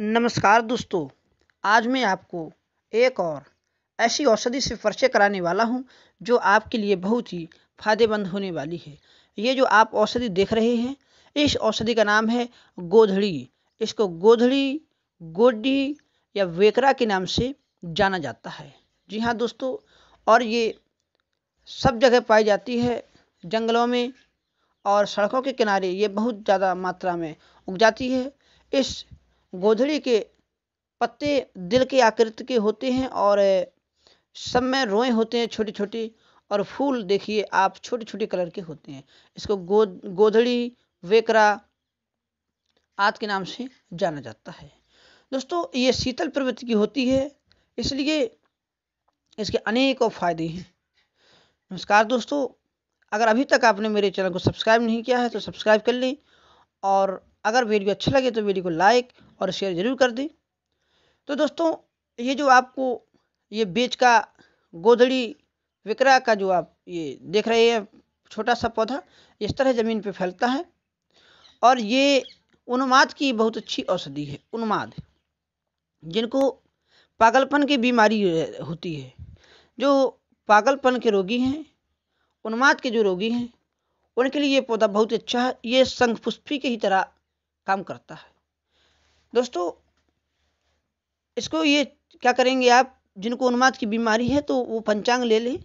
नमस्कार दोस्तों आज मैं आपको एक और ऐसी औषधि से परिचय कराने वाला हूं जो आपके लिए बहुत ही फायदेमंद होने वाली है ये जो आप औषधि देख रहे हैं इस औषधि का नाम है गोधड़ी इसको गोधड़ी गोडी या वेकरा के नाम से जाना जाता है जी हाँ दोस्तों और ये सब जगह पाई जाती है जंगलों में और सड़कों के किनारे ये बहुत ज़्यादा मात्रा में उग जाती है इस गोधड़ी के पत्ते दिल के आकृति के होते हैं और सब में रोए होते हैं छोटी छोटी और फूल देखिए आप छोटे छोटे कलर के होते हैं इसको गोद गोधड़ी वेकरा आदि के नाम से जाना जाता है दोस्तों ये शीतल प्रवृत्ति की होती है इसलिए इसके और फायदे हैं नमस्कार दोस्तों अगर अभी तक आपने मेरे चैनल को सब्सक्राइब नहीं किया है तो सब्सक्राइब कर लें और अगर वीडियो अच्छा लगे तो वीडियो को लाइक और शेयर ज़रूर कर दें तो दोस्तों ये जो आपको ये बेच का गोदड़ी विकरा का जो आप ये देख रहे हैं छोटा सा पौधा इस तरह ज़मीन पे फैलता है और ये उन्माद की बहुत अच्छी औषधि है उन्माद जिनको पागलपन की बीमारी होती है जो पागलपन के रोगी हैं उन्माद के जो रोगी हैं उनके लिए ये पौधा बहुत अच्छा है ये पुष्पी की ही तरह काम करता है दोस्तों इसको ये क्या करेंगे आप जिनको उन्माद की बीमारी है तो वो पंचांग ले लें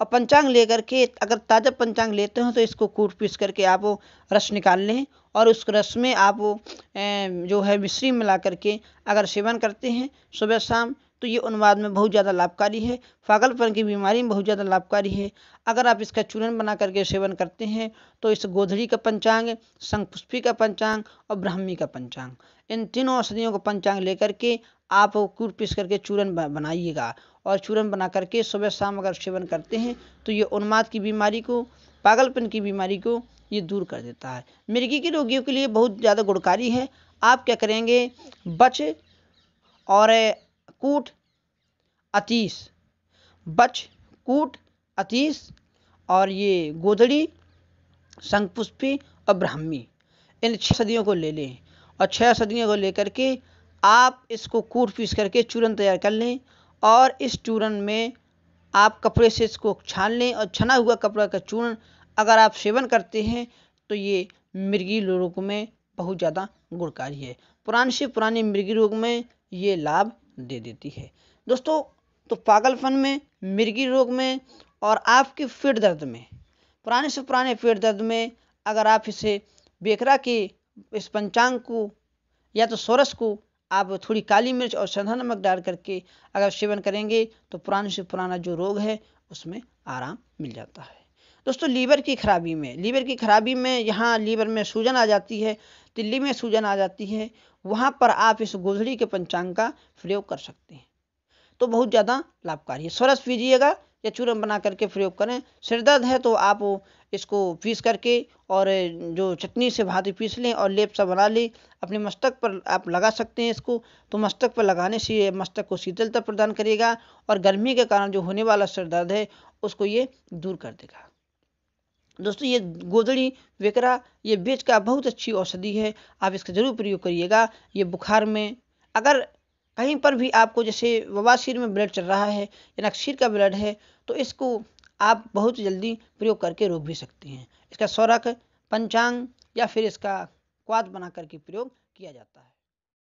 और पंचांग ले करके अगर ताज़ा पंचांग लेते हो तो इसको कूट पीस करके आप वो रस निकाल लें और उस रस में आप वो जो है मिश्री मिला करके अगर सेवन करते हैं सुबह शाम तो ये उन्माद में बहुत ज़्यादा लाभकारी है पागलपन की बीमारी में बहुत ज़्यादा लाभकारी है अगर आप इसका चूर्ण बना करके सेवन करते हैं तो इस गोधड़ी का पंचांग शंखपुष्पी का पंचांग और ब्राह्मी का पंचांग इन तीनों औषधियों का पंचांग लेकर के आप कूट पीस करके चूरन बनाइएगा और चूरन बना करके सुबह शाम अगर सेवन करते हैं तो ये उन्माद की बीमारी को पागलपन की बीमारी को ये दूर कर देता है मिर्गी के रोगियों के लिए बहुत ज़्यादा गुणकारी है आप क्या करेंगे बच और कूट अतीस बच कूट अतीस और ये गोदड़ी शंखपुष्पी और ब्राह्मी इन छः सदियों को ले लें और छः सदियों को लेकर के आप इसको कूट पीस करके चूरन तैयार कर लें और इस चूरन में आप कपड़े से इसको छान लें और छना हुआ कपड़ा का चूर्ण अगर आप सेवन करते हैं तो ये मृगी रोग में बहुत ज़्यादा गुणकारी है पुराने से पुराने मृगी रोग में ये लाभ दे देती है दोस्तों तो पागलपन में मिर्गी रोग में और आपके पेट दर्द में पुराने से पुराने पेट दर्द में अगर आप इसे बेकरा के इस पंचांग को या तो सोरस को आप थोड़ी काली मिर्च और सधा नमक डाल करके अगर सेवन करेंगे तो पुराने से पुराना जो रोग है उसमें आराम मिल जाता है दोस्तों लीवर की खराबी में लीवर की खराबी में यहाँ लीवर में सूजन आ जाती है तिल्ली में सूजन आ जाती है वहाँ पर आप इस गुजरी के पंचांग का प्रयोग कर सकते हैं तो बहुत ज़्यादा लाभकारी है स्वरस पीजिएगा या चूरम बना करके प्रयोग करें सिरदर्द है तो आप इसको पीस करके और जो चटनी से भात पीस लें और लेप सा बना लें अपने मस्तक पर आप लगा सकते हैं इसको तो मस्तक पर लगाने से ये मस्तक को शीतलता प्रदान करेगा और गर्मी के कारण जो होने वाला सिरदर्द है उसको ये दूर कर देगा दोस्तों ये गोदड़ी वेकरा ये बेच का बहुत अच्छी औषधि है आप इसका ज़रूर प्रयोग करिएगा ये बुखार में अगर कहीं पर भी आपको जैसे बवासीर में ब्लड चल रहा है या नक्सर का ब्लड है तो इसको आप बहुत जल्दी प्रयोग करके रोक भी सकते हैं इसका सौरख पंचांग या फिर इसका क्वाद बना करके प्रयोग किया जाता है